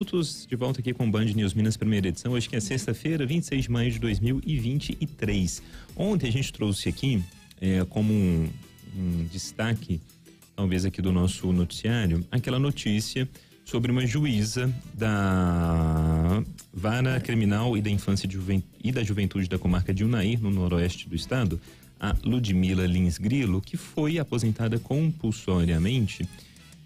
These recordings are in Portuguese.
minutos, de volta aqui com o Band News Minas, primeira edição. Hoje que é sexta-feira, 26 de maio de 2023. Ontem a gente trouxe aqui, é, como um, um, destaque, talvez aqui do nosso noticiário, aquela notícia sobre uma juíza da Vara Criminal e da Infância e da Juventude da Comarca de Unaí, no noroeste do estado, a Ludmila Lins Grilo, que foi aposentada compulsoriamente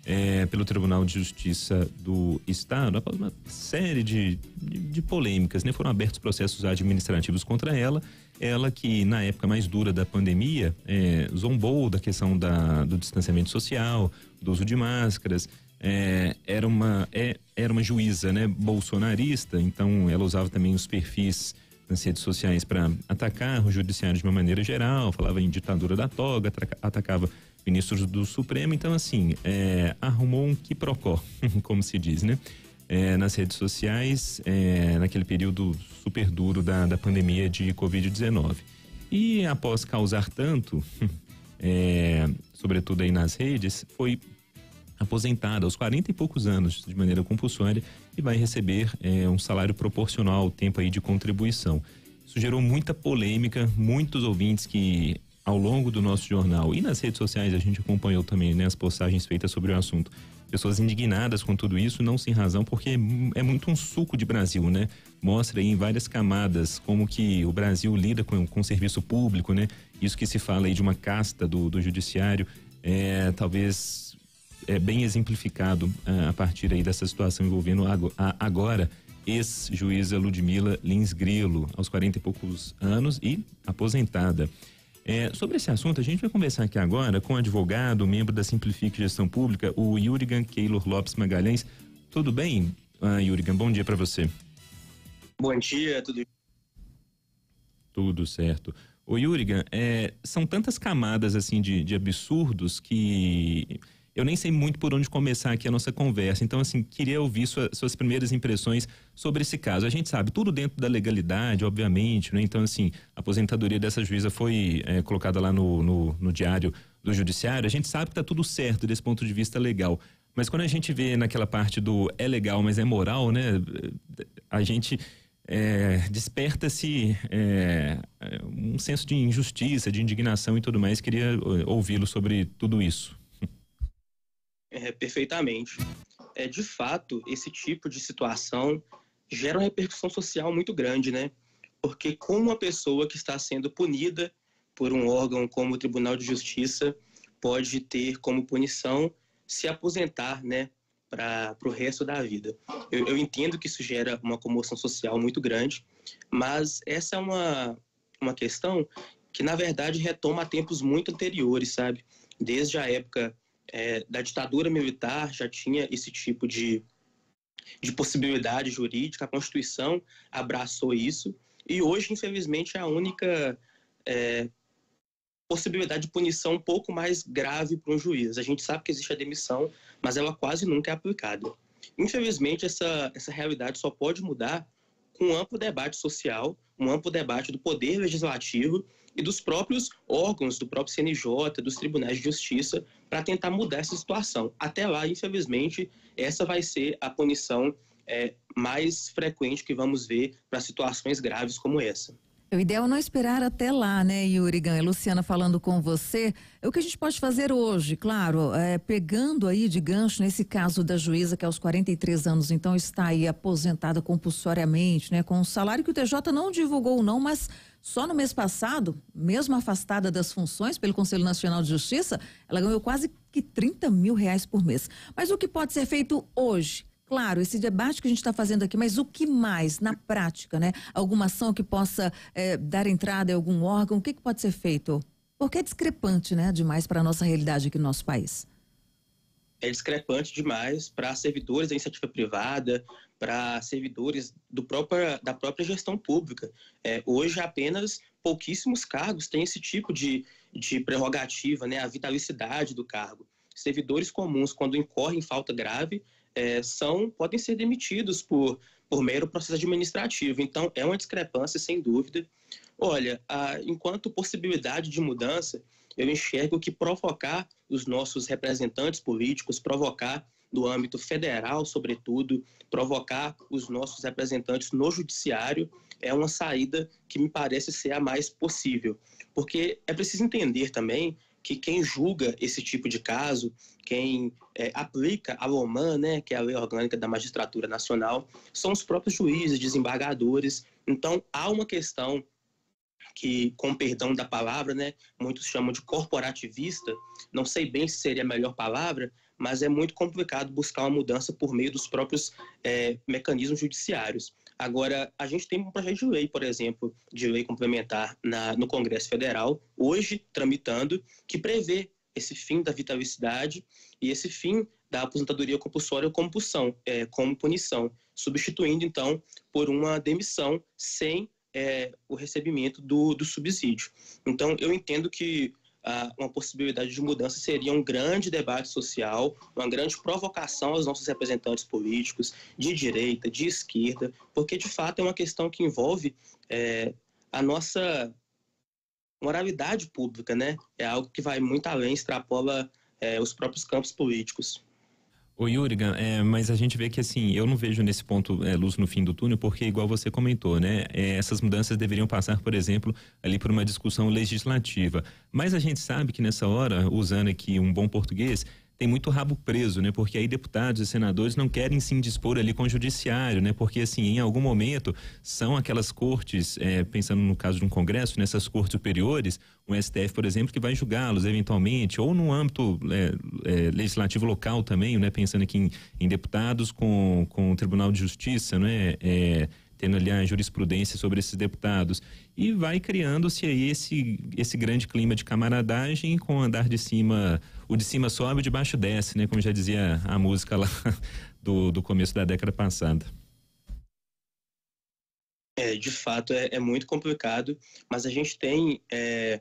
é, pelo Tribunal de Justiça do Estado após uma série de, de, de polêmicas. Né? Foram abertos processos administrativos contra ela. Ela que, na época mais dura da pandemia, é, zombou da questão da, do distanciamento social, do uso de máscaras, é, era, uma, é, era uma juíza né, bolsonarista, então ela usava também os perfis nas redes sociais para atacar o judiciário de uma maneira geral, falava em ditadura da toga, atacava ministros do Supremo. Então, assim, é, arrumou um quiprocó, como se diz, né? É, nas redes sociais, é, naquele período super duro da, da pandemia de Covid-19. E após causar tanto, é, sobretudo aí nas redes, foi aposentada aos 40 e poucos anos de maneira compulsória e vai receber é, um salário proporcional ao tempo aí de contribuição. Isso gerou muita polêmica, muitos ouvintes que ao longo do nosso jornal e nas redes sociais a gente acompanhou também né, as postagens feitas sobre o assunto. Pessoas indignadas com tudo isso, não sem razão, porque é muito um suco de Brasil, né? Mostra aí em várias camadas como que o Brasil lida com, com o serviço público, né? Isso que se fala aí de uma casta do, do judiciário, é, talvez é bem exemplificado a, é, a partir aí dessa situação envolvendo a, a, agora ex-juíza Ludmila Lins Grilo, aos 40 e poucos anos e aposentada. É, sobre esse assunto, a gente vai conversar aqui agora com o advogado, membro da Simplifique Gestão Pública, o Yurigan Keylor Lopes Magalhães. Tudo bem, ah, Yurigan? Bom dia para você. Bom dia, tudo Tudo certo. Ô Yurigan, é, são tantas camadas assim de, de absurdos que eu nem sei muito por onde começar aqui a nossa conversa, então, assim, queria ouvir sua, suas primeiras impressões sobre esse caso. A gente sabe tudo dentro da legalidade, obviamente, né? Então, assim, a aposentadoria dessa juíza foi é, colocada lá no, no, no diário do judiciário. A gente sabe que está tudo certo desse ponto de vista legal. Mas quando a gente vê naquela parte do é legal, mas é moral, né? A gente é, desperta-se é, é um senso de injustiça, de indignação e tudo mais. Queria é, ouvi-lo sobre tudo isso é, perfeitamente. É, de fato, esse tipo de situação gera uma repercussão social muito grande, né? Porque como uma pessoa que está sendo punida por um órgão como o Tribunal de Justiça pode ter como punição se aposentar, né, para o resto da vida. Eu, eu, entendo que isso gera uma comoção social muito grande, mas essa é uma, uma questão que, na verdade, retoma tempos muito anteriores, sabe? Desde a época é, da ditadura militar já tinha esse tipo de, de possibilidade jurídica, a Constituição abraçou isso, e hoje, infelizmente, é a única é, possibilidade de punição um pouco mais grave para um juiz. A gente sabe que existe a demissão, mas ela quase nunca é aplicada. Infelizmente, essa, essa realidade só pode mudar um amplo debate social, um amplo debate do poder legislativo e dos próprios órgãos, do próprio CNJ, dos tribunais de justiça, para tentar mudar essa situação. Até lá, infelizmente, essa vai ser a punição é, mais frequente que vamos ver para situações graves como essa. O ideal é não esperar até lá, né, Yurigan e Luciana falando com você. É o que a gente pode fazer hoje, claro, é, pegando aí de gancho nesse caso da juíza que aos 43 anos então está aí aposentada compulsoriamente, né, com um salário que o TJ não divulgou não, mas só no mês passado, mesmo afastada das funções pelo Conselho Nacional de Justiça, ela ganhou quase que 30 mil reais por mês. Mas o que pode ser feito hoje? claro, esse debate que a gente está fazendo aqui, mas o que mais na prática, né? Alguma ação que possa é, dar entrada em algum órgão, o que, que pode ser feito? Porque é discrepante, né, demais para a nossa realidade aqui no nosso país. É discrepante demais para servidores da iniciativa privada, para servidores do própria, da própria gestão pública. É, hoje, apenas pouquíssimos cargos têm esse tipo de, de prerrogativa, né, a vitalicidade do cargo servidores comuns, quando incorrem falta grave, é, são podem ser demitidos por, por mero processo administrativo. Então, é uma discrepância, sem dúvida. Olha, a, enquanto possibilidade de mudança, eu enxergo que provocar os nossos representantes políticos, provocar no âmbito federal, sobretudo, provocar os nossos representantes no judiciário, é uma saída que me parece ser a mais possível. Porque é preciso entender também que quem julga esse tipo de caso, quem é, aplica a LOMAN, né, que é a Lei Orgânica da Magistratura Nacional, são os próprios juízes, desembargadores. Então, há uma questão que, com perdão da palavra, né, muitos chamam de corporativista, não sei bem se seria a melhor palavra, mas é muito complicado buscar uma mudança por meio dos próprios é, mecanismos judiciários. Agora, a gente tem um projeto de lei, por exemplo, de lei complementar na, no Congresso Federal, hoje tramitando, que prevê esse fim da vitalicidade e esse fim da aposentadoria compulsória é, como punição, substituindo, então, por uma demissão sem é, o recebimento do, do subsídio. Então, eu entendo que ah, uma possibilidade de mudança seria um grande debate social, uma grande provocação aos nossos representantes políticos, de direita, de esquerda, porque de fato é uma questão que envolve é, a nossa moralidade pública, né? É algo que vai muito além, extrapola é, os próprios campos políticos. Ô Yuriga, é, mas a gente vê que assim, eu não vejo nesse ponto é, luz no fim do túnel, porque igual você comentou, né? É, essas mudanças deveriam passar, por exemplo, ali por uma discussão legislativa. Mas a gente sabe que nessa hora, usando aqui um bom português, tem muito rabo preso, né? Porque aí deputados e senadores não querem se indispor ali com o judiciário, né? Porque assim, em algum momento são aquelas cortes, é, pensando no caso de um congresso, nessas cortes superiores, um STF, por exemplo, que vai julgá-los eventualmente, ou no âmbito é, é, legislativo local também, né? Pensando aqui em, em, deputados com, com o Tribunal de Justiça, né? É, tendo ali a jurisprudência sobre esses deputados. E vai criando-se aí esse, esse grande clima de camaradagem com o andar de cima, o de cima sobe, o de baixo desce, né? Como já dizia a música lá do, do começo da década passada. É, de fato, é, é muito complicado, mas a gente tem é,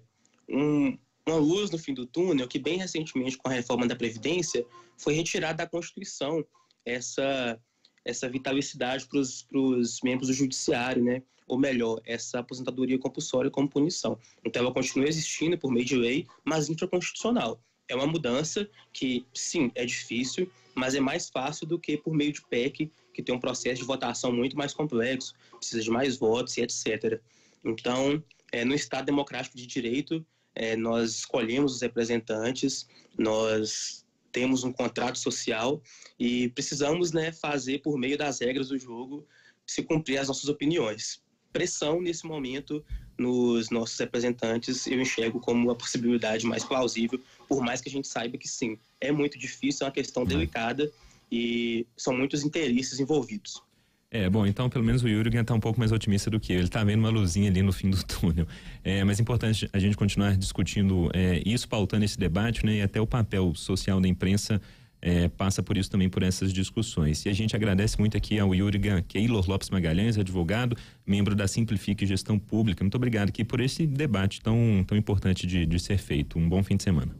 um, uma luz no fim do túnel que, bem recentemente, com a reforma da Previdência, foi retirada da Constituição essa essa vitalicidade para os membros do judiciário, né? Ou melhor, essa aposentadoria compulsória como punição. Então ela continua existindo por meio de lei, mas intraconstitucional. É uma mudança que, sim, é difícil, mas é mais fácil do que por meio de PEC, que tem um processo de votação muito mais complexo, precisa de mais votos e etc. Então, é, no Estado Democrático de Direito, é, nós escolhemos os representantes, nós temos um contrato social e precisamos né, fazer por meio das regras do jogo se cumprir as nossas opiniões. Pressão nesse momento nos nossos representantes eu enxergo como a possibilidade mais plausível, por mais que a gente saiba que sim, é muito difícil, é uma questão é. delicada e são muitos interesses envolvidos. É, bom, então pelo menos o Jürgen está um pouco mais otimista do que eu. Ele está vendo uma luzinha ali no fim do túnel. É, mas é importante a gente continuar discutindo é, isso, pautando esse debate, né? E até o papel social da imprensa é, passa por isso também, por essas discussões. E a gente agradece muito aqui ao Jürgen Keylor Lopes Magalhães, advogado, membro da Simplifique Gestão Pública. Muito obrigado aqui por esse debate tão, tão importante de, de ser feito. Um bom fim de semana.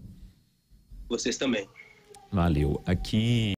Vocês também. Valeu. Aqui.